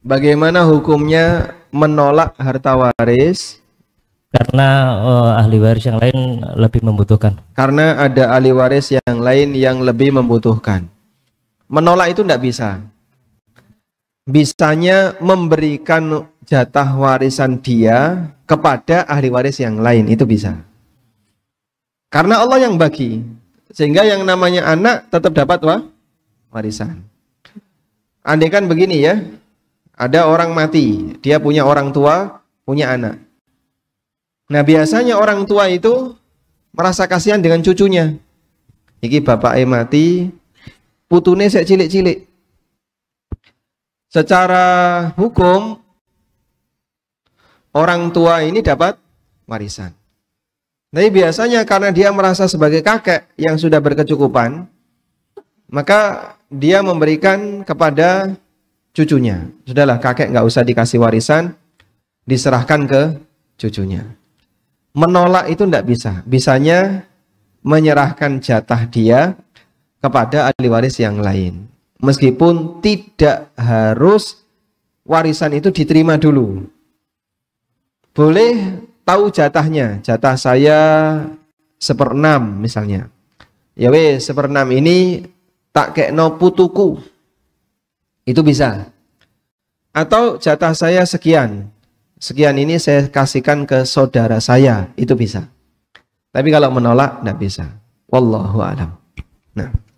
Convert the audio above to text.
Bagaimana hukumnya menolak harta waris? Karena uh, ahli waris yang lain lebih membutuhkan. Karena ada ahli waris yang lain yang lebih membutuhkan. Menolak itu tidak bisa. Bisanya memberikan jatah warisan dia kepada ahli waris yang lain itu bisa. Karena Allah yang bagi, sehingga yang namanya anak tetap dapat wah, warisan. Andai kan begini ya, ada orang mati, dia punya orang tua, punya anak. Nah biasanya orang tua itu merasa kasihan dengan cucunya. Iki bapak e mati, putune saya cilik-cilik. Secara hukum, orang tua ini dapat warisan. Tapi biasanya karena dia merasa sebagai kakek yang sudah berkecukupan, maka dia memberikan kepada cucunya. Sudahlah kakek nggak usah dikasih warisan, diserahkan ke cucunya. Menolak itu tidak bisa. Bisanya menyerahkan jatah dia kepada ahli waris yang lain. Meskipun tidak harus warisan itu diterima dulu. Boleh tahu jatahnya. Jatah saya seperenam misalnya. Ya weh, seperenam ini tak kekno putuku itu bisa. Atau jatah saya sekian. Sekian ini saya kasihkan ke saudara saya, itu bisa. Tapi kalau menolak tidak bisa. Wallahu alam. Nah.